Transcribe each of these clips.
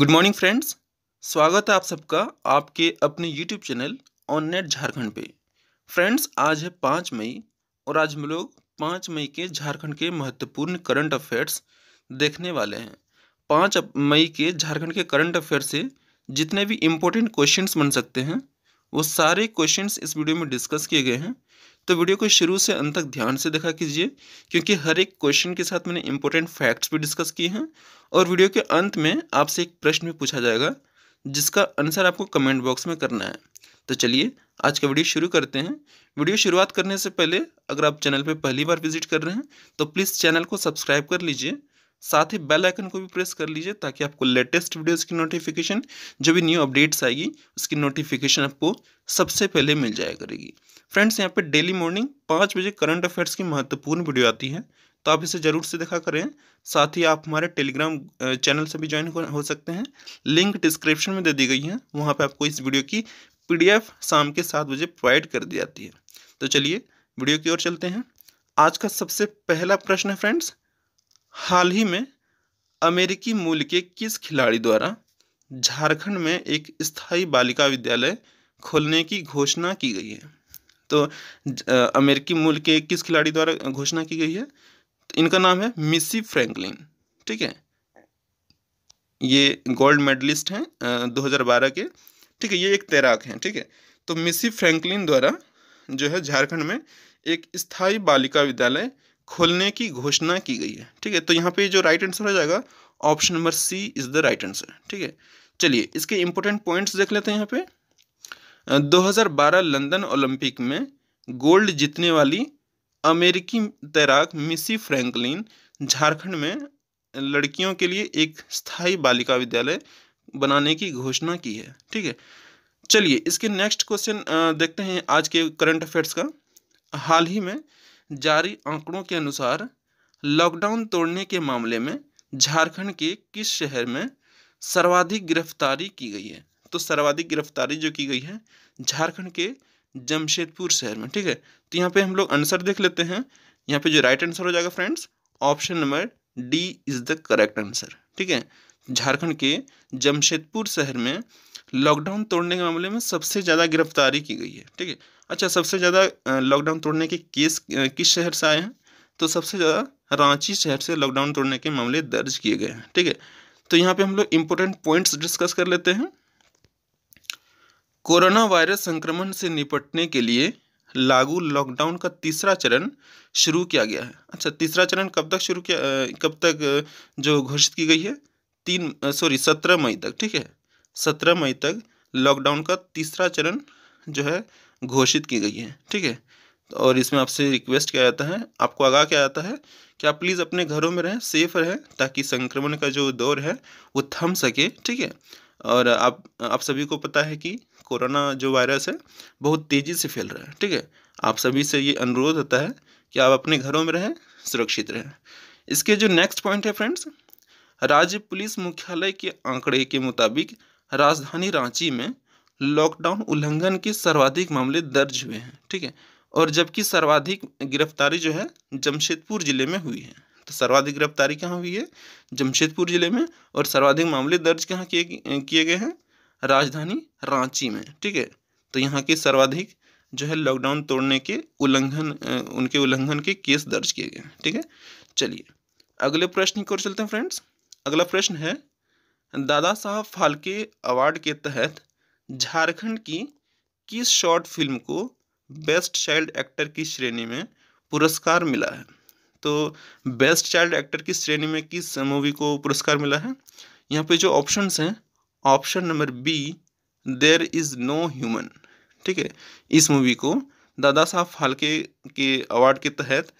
good morning friends स्वागत है आप सबका आपके अपने YouTube channel on net Jharkhand पे फ्रेंड्स आज है पाँच मई और आज हम लोग पाँच मई के झारखंड के महत्वपूर्ण करंट अफेयर्स देखने वाले हैं पाँच मई के झारखंड के करंट अफेयर से जितने भी इम्पोर्टेंट क्वेश्चन बन सकते हैं वो सारे क्वेश्चन इस वीडियो में डिस्कस किए गए हैं तो वीडियो को शुरू से अंत तक ध्यान से देखा कीजिए क्योंकि हर एक क्वेश्चन के साथ मैंने इंपॉर्टेंट फैक्ट्स भी डिस्कस किए हैं और वीडियो के अंत में आपसे एक प्रश्न भी पूछा जाएगा जिसका आंसर आपको कमेंट बॉक्स में करना है तो चलिए आज का वीडियो शुरू करते हैं वीडियो शुरुआत करने से पहले अगर आप चैनल पर पहली बार विजिट कर रहे हैं तो प्लीज़ चैनल को सब्सक्राइब कर लीजिए साथ ही बेल आइकन को भी प्रेस कर लीजिए ताकि आपको लेटेस्ट वीडियोस की नोटिफिकेशन जो भी न्यू अपडेट्स आएगी उसकी नोटिफिकेशन आपको सबसे पहले मिल जाया करेगी फ्रेंड्स यहाँ पे डेली मॉर्निंग पाँच बजे करंट अफेयर्स की महत्वपूर्ण वीडियो आती है तो आप इसे ज़रूर से देखा करें साथ ही आप हमारे टेलीग्राम चैनल से भी ज्वाइन हो सकते हैं लिंक डिस्क्रिप्शन में दे दी गई है वहाँ पर आपको इस वीडियो की पी शाम के सात बजे प्रोवाइड कर दी जाती है तो चलिए वीडियो की ओर चलते हैं आज का सबसे पहला प्रश्न है फ्रेंड्स हाल ही में अमेरिकी मूल के किस खिलाड़ी द्वारा झारखंड में एक स्थायी बालिका विद्यालय खोलने की घोषणा की गई है तो अमेरिकी मूल के किस खिलाड़ी द्वारा घोषणा की गई है तो इनका नाम है मिसी फ्रैंकलिन ठीक है ये गोल्ड मेडलिस्ट हैं 2012 के ठीक है ये एक तैराक हैं ठीक है तो मिसी फ्रैंकलिन द्वारा जो है झारखंड में एक स्थायी बालिका विद्यालय खोलने की घोषणा की गई है ठीक है तो यहाँ पे जो राइट आंसर हो जाएगा option number C is the right answer ठीक है चलिए इसके इंपॉर्टेंट पॉइंट्स देख लेते हैं यहाँ पे 2012 लंदन ओलंपिक में गोल्ड जीतने वाली अमेरिकी तैराक मिसी फ्रैंकलिन झारखंड में लड़कियों के लिए एक स्थायी बालिका विद्यालय बनाने की घोषणा की है ठीक है चलिए इसके नेक्स्ट क्वेश्चन देखते हैं आज के करंट अफेयर्स का हाल ही में जारी आंकड़ों के अनुसार लॉकडाउन तोड़ने के मामले में झारखंड के किस शहर में सर्वाधिक गिरफ्तारी की गई है तो सर्वाधिक गिरफ्तारी जो की गई है झारखंड के जमशेदपुर शहर में ठीक है तो यहाँ पे हम लोग आंसर देख लेते हैं यहाँ पे जो राइट आंसर हो जाएगा friends option number D is the correct answer ठीक है झारखंड के जमशेदपुर शहर में लॉकडाउन तोड़ने के मामले में सबसे ज़्यादा गिरफ्तारी की गई है ठीक है अच्छा सबसे ज़्यादा लॉकडाउन तोड़ने के केस किस शहर से आए हैं तो सबसे ज़्यादा रांची शहर से लॉकडाउन तोड़ने के मामले दर्ज किए गए हैं ठीक है तो यहाँ पे हम लोग इम्पोर्टेंट पॉइंट्स डिस्कस कर लेते हैं कोरोना वायरस संक्रमण से निपटने के लिए लागू लॉकडाउन का तीसरा चरण शुरू किया गया है अच्छा तीसरा चरण कब तक शुरू किया कब तक जो घोषित की गई है तीन सॉरी सत्रह मई तक ठीक है सत्रह मई तक लॉकडाउन का तीसरा चरण जो है घोषित की गई है ठीक है और इसमें आपसे रिक्वेस्ट किया जाता है आपको आगाह किया जाता है कि आप प्लीज़ अपने घरों में रहें सेफ रहें ताकि संक्रमण का जो दौर है वो थम सके ठीक है और आप आप सभी को पता है कि कोरोना जो वायरस है बहुत तेज़ी से फैल रहा है ठीक है आप सभी से ये अनुरोध होता है कि आप अपने घरों में रहें सुरक्षित रहें इसके जो नेक्स्ट पॉइंट है फ्रेंड्स राज्य पुलिस मुख्यालय के आंकड़े के मुताबिक राजधानी रांची में लॉकडाउन उल्लंघन के सर्वाधिक मामले दर्ज हुए हैं ठीक है और जबकि सर्वाधिक गिरफ्तारी जो है जमशेदपुर ज़िले में हुई है तो सर्वाधिक गिरफ्तारी कहाँ हुई है जमशेदपुर ज़िले में और सर्वाधिक मामले दर्ज कहाँ किए किए गए हैं राजधानी रांची में ठीक है तो यहाँ के सर्वाधिक जो है लॉकडाउन तोड़ने के उल्लंघन उनके उल्लंघन के केस दर्ज किए गए हैं ठीक है चलिए अगले प्रश्न की ओर चलते हैं फ्रेंड्स अगला प्रश्न है दादा साहब फाल्के अवार्ड के तहत झारखंड की किस शॉर्ट फिल्म को बेस्ट चाइल्ड एक्टर की श्रेणी में पुरस्कार मिला है तो बेस्ट चाइल्ड एक्टर की श्रेणी में किस मूवी को पुरस्कार मिला है यहाँ पे जो ऑप्शंस हैं option number B there is no human ठीक है इस मूवी को दादा साहब फाल्के के अवार्ड के तहत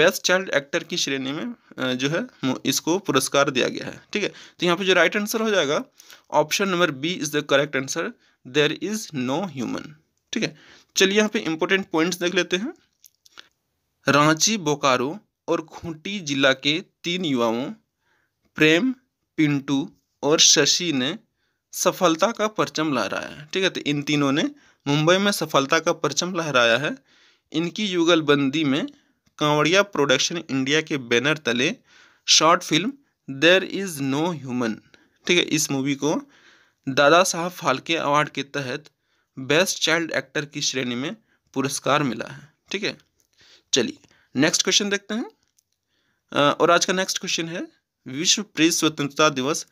बेस्ट चाइल्ड एक्टर की श्रेणी में जो है इसको पुरस्कार दिया गया है ठीक है तो यहाँ पे जो राइट आंसर हो जाएगा option number B is the correct answer there is no human ठीक है चलिए यहाँ पे इंपॉर्टेंट पॉइंट्स देख लेते हैं रांची बोकारो और खूंटी जिला के तीन युवाओं प्रेम पिंटू और शशि ने सफलता का परचम लहराया है ठीक है तो इन तीनों ने मुंबई में सफलता का परचम लहराया है इनकी युगलबंदी में कांवड़िया प्रोडक्शन इंडिया के बैनर तले short film there is no human ठीक है इस मूवी को दादा साहब फाल्के अवार्ड के तहत बेस्ट चाइल्ड एक्टर की श्रेणी में पुरस्कार मिला है ठीक है चलिए नेक्स्ट क्वेश्चन देखते हैं और आज का नेक्स्ट क्वेश्चन है विश्व प्रेस स्वतंत्रता दिवस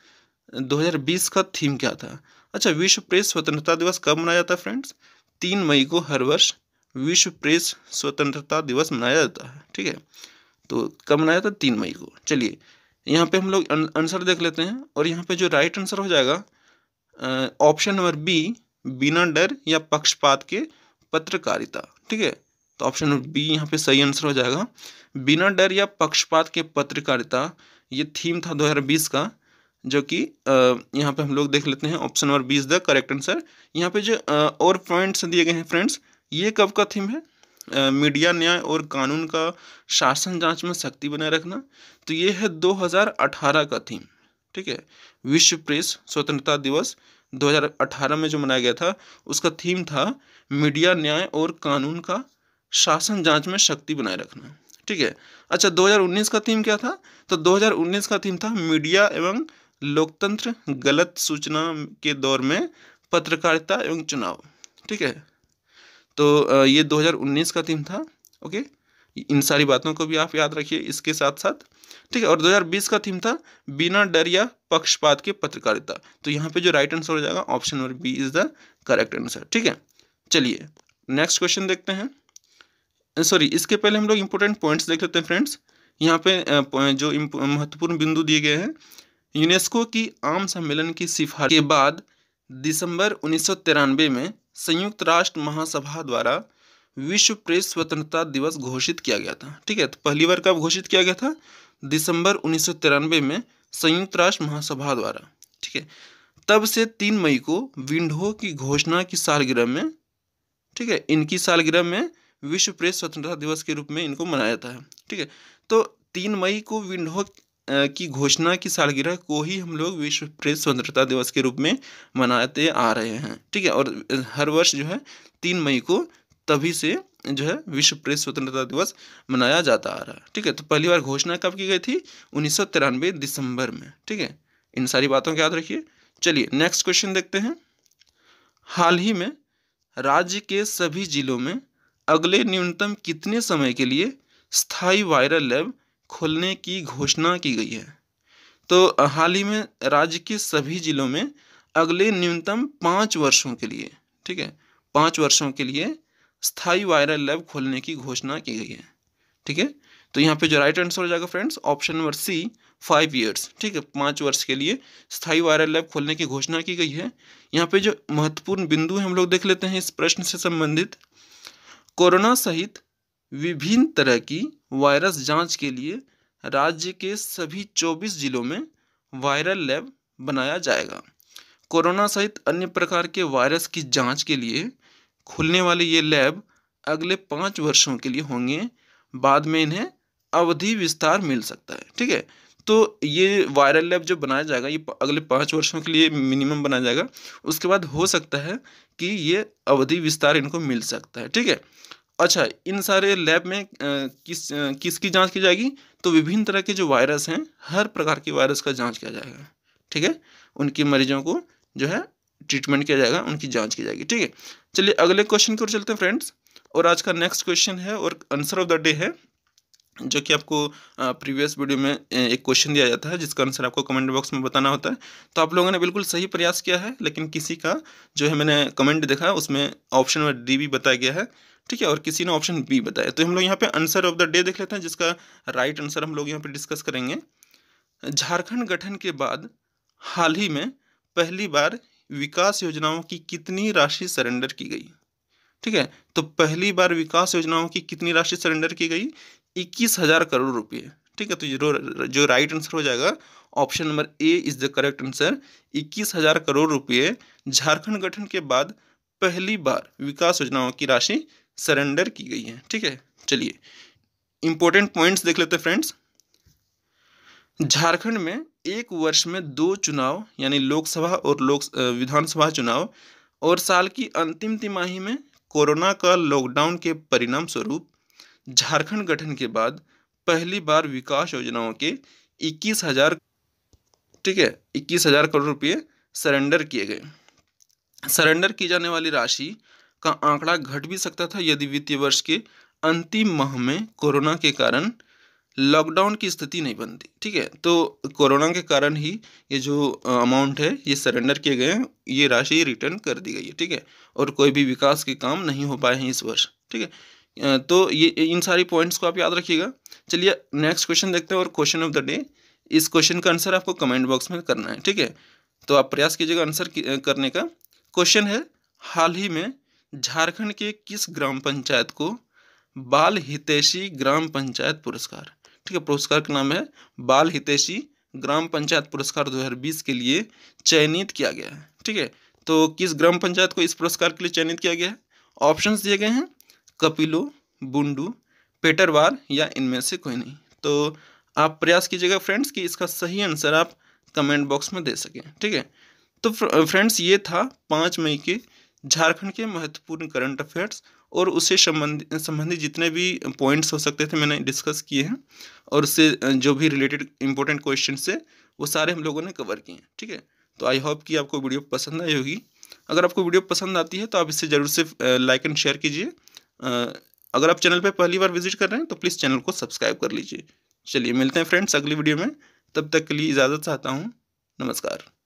2020 का थीम क्या था अच्छा विश्व प्रेस स्वतंत्रता दिवस कब मनाया जाता है फ्रेंड्स तीन मई को हर वर्ष विश्व प्रेस स्वतंत्रता दिवस मनाया जाता है ठीक है तो कब मनाया जाता है तीन मई को चलिए यहाँ पे हम लोग आंसर देख लेते हैं और यहाँ पे जो राइट आंसर हो जाएगा ऑप्शन नंबर बी बिना डर या पक्षपात के पत्रकारिता ठीक है तो ऑप्शन नंबर बी यहाँ पे सही आंसर हो जाएगा बिना डर या पक्षपात के पत्रकारिता ये थीम था 2020 का जो कि यहाँ पे हम लोग देख लेते हैं option number B is the correct answer यहाँ पे जो और पॉइंट्स दिए गए हैं फ्रेंड्स ये कब का थीम है आ, मीडिया न्याय और कानून का शासन जांच में शक्ति बनाए रखना तो ये है 2018 का थीम ठीक है विश्व प्रेस स्वतंत्रता दिवस 2018 में जो मनाया गया था उसका थीम था मीडिया न्याय और कानून का शासन जांच में शक्ति बनाए रखना ठीक है अच्छा 2019 का थीम क्या था तो 2019 का थीम था मीडिया एवं लोकतंत्र गलत सूचना के दौर में पत्रकारिता एवं चुनाव ठीक है तो ये 2019 का थीम था ओके इन सारी बातों को भी आप याद रखिए इसके साथ साथ ठीक है और 2020 का थीम था बिना डर या पक्षपात के पत्रकारिता तो यहाँ पे जो राइट आंसर हो जाएगा option number B is the correct answer ठीक है चलिए नेक्स्ट क्वेश्चन देखते हैं सॉरी इसके पहले हम लोग इंपॉर्टेंट पॉइंट्स देख लेते हैं फ्रेंड्स यहाँ पे जो महत्वपूर्ण बिंदु दिए गए हैं यूनेस्को की आम सम्मेलन की सिफारिश के बाद दिसंबर उन्नीस में संयुक्त राष्ट्र महासभा द्वारा विश्व प्रेस स्वतंत्रता दिवस घोषित किया गया था ठीक है तो पहली बार कब घोषित किया गया था दिसंबर उन्नीस में संयुक्त राष्ट्र महासभा द्वारा ठीक है तब से तीन मई को विंडो की घोषणा की सालगिरह में ठीक है इनकी सालगिरह में विश्व प्रेस स्वतंत्रता दिवस के रूप में इनको मनाया जाता है ठीक है तो तीन मई को विंडो की घोषणा की सालगिरह को ही हम लोग विश्व प्रेस स्वतंत्रता दिवस के रूप में मनाते आ रहे हैं ठीक है और हर वर्ष जो है तीन मई को तभी से जो है विश्व प्रेस स्वतंत्रता दिवस मनाया जाता आ रहा है ठीक है तो पहली बार घोषणा कब की गई थी उन्नीस दिसंबर में ठीक है इन सारी बातों को याद रखिए चलिए नेक्स्ट क्वेश्चन देखते हैं हाल ही में राज्य के सभी जिलों में अगले न्यूनतम कितने समय के लिए स्थायी वायरल लैब खोलने की घोषणा की गई है तो हाल ही में राज्य के सभी जिलों में अगले न्यूनतम पाँच वर्षों के लिए ठीक है पाँच वर्षों के लिए स्थायी वायरल लैब खोलने की घोषणा की गई है ठीक है तो यहाँ पे जो राइट आंसर हो जाएगा friends option number C five years ठीक है पाँच वर्ष के लिए स्थायी वायरल लैब खोलने की घोषणा की गई है यहाँ पे जो महत्वपूर्ण बिंदु है हम लोग देख लेते हैं इस प्रश्न से संबंधित कोरोना सहित विभिन्न तरह की वायरस जांच के लिए राज्य के सभी चौबीस जिलों में वायरल लैब बनाया जाएगा कोरोना सहित अन्य प्रकार के वायरस की जांच के लिए खुलने वाले ये लैब अगले पाँच वर्षों के लिए होंगे बाद में इन्हें अवधि विस्तार मिल सकता है ठीक है तो ये वायरल लैब जो बनाया जाएगा ये अगले पाँच वर्षों के लिए मिनिमम बनाया जाएगा उसके बाद हो सकता है कि ये अवधि विस्तार इनको मिल सकता है ठीक है अच्छा इन सारे लैब में किस किसकी जांच की जाएगी तो विभिन्न तरह के जो वायरस हैं हर प्रकार के वायरस का जांच किया जाएगा ठीक है उनके मरीजों को जो है ट्रीटमेंट किया जाएगा उनकी जांच की जाएगी ठीक है चलिए अगले क्वेश्चन की ओर चलते हैं फ्रेंड्स और आज का नेक्स्ट क्वेश्चन है और आंसर ऑफ द डे है जो कि आपको प्रीवियस वीडियो में एक क्वेश्चन दिया जाता है जिसका आंसर आपको कमेंट बॉक्स में बताना होता है तो आप लोगों ने बिल्कुल सही प्रयास किया है लेकिन किसी का जो है मैंने कमेंट देखा उसमें ऑप्शन डी भी बताया गया है ठीक है और किसी ने ऑप्शन बी बताया तो हम लोग यहाँ पे आंसर ऑफ द डे देख लेते हैं जिसका राइट right आंसर हम लोग यहाँ पे डिस्कस करेंगे झारखंड गठन के बाद हाल ही में पहली बार विकास योजनाओं की कितनी राशि सरेंडर की गई ठीक है तो पहली बार विकास योजनाओं की कितनी राशि सरेंडर की गई इक्कीस करोड़ रुपये ठीक है तो जो जो राइट आंसर हो जाएगा option number A is the correct answer इक्कीस हजार करोड़ रुपये झारखंड गठन के बाद पहली बार विकास योजनाओं की राशि सरेंडर की गई है ठीक है चलिए इंपॉर्टेंट पॉइंट्स देख लेते हैं फ्रेंड्स झारखंड में एक वर्ष में दो चुनाव यानी लोकसभा और लोक विधानसभा चुनाव और साल की अंतिम तिमाही में कोरोना का लॉकडाउन के परिणाम स्वरूप झारखंड गठन के बाद पहली बार विकास योजनाओं के इक्कीस हजार ठीक है इक्कीस हजार करोड़ रुपए सरेंडर किए गए सरेंडर की जाने वाली राशि का आंकड़ा घट भी सकता था यदि वित्तीय वर्ष के अंतिम माह में कोरोना के कारण लॉकडाउन की स्थिति नहीं बनती ठीक है तो कोरोना के कारण ही ये जो अमाउंट है ये सरेंडर किए गए हैं ये राशि रिटर्न कर दी गई है ठीक है और कोई भी विकास के काम नहीं हो पाए हैं इस वर्ष ठीक है तो ये इन सारी पॉइंट्स को आप याद रखिएगा चलिए नेक्स्ट क्वेश्चन देखते हैं और क्वेश्चन ऑफ द डे इस क्वेश्चन का आंसर आपको कमेंट बॉक्स में करना है ठीक है तो आप प्रयास कीजिएगा आंसर करने का क्वेश्चन है हाल ही में झारखंड के किस ग्राम पंचायत को बाल हितैषी ग्राम पंचायत पुरस्कार ठीक है पुरस्कार का नाम है बाल हितैषी ग्राम पंचायत पुरस्कार 2020 के लिए चयनित किया गया है ठीक है तो किस ग्राम पंचायत को इस पुरस्कार के लिए चयनित किया गया है ऑप्शंस दिए गए हैं कपिलो बुंडू पेटरवार या इनमें से कोई नहीं तो आप प्रयास कीजिएगा फ्रेंड्स कि इसका सही आंसर आप कमेंट बॉक्स में दे सकें ठीक है तो फ्रेंड्स ये था पाँच मई के झारखंड के महत्वपूर्ण करंट अफेयर्स और उससे संबंधित संबंधित जितने भी पॉइंट्स हो सकते थे मैंने डिस्कस किए हैं और उससे जो भी रिलेटेड इंपॉर्टेंट क्वेश्चन थे वो सारे हम लोगों ने कवर किए हैं ठीक है तो आई होप कि आपको वीडियो पसंद आई होगी अगर आपको वीडियो पसंद आती है तो आप इसे ज़रूर से लाइक एंड शेयर कीजिए अगर आप चैनल पर पहली बार विजिट कर रहे हैं तो प्लीज़ चैनल को सब्सक्राइब कर लीजिए चलिए मिलते हैं फ्रेंड्स अगली वीडियो में तब तक के लिए इजाज़त चाहता हूँ नमस्कार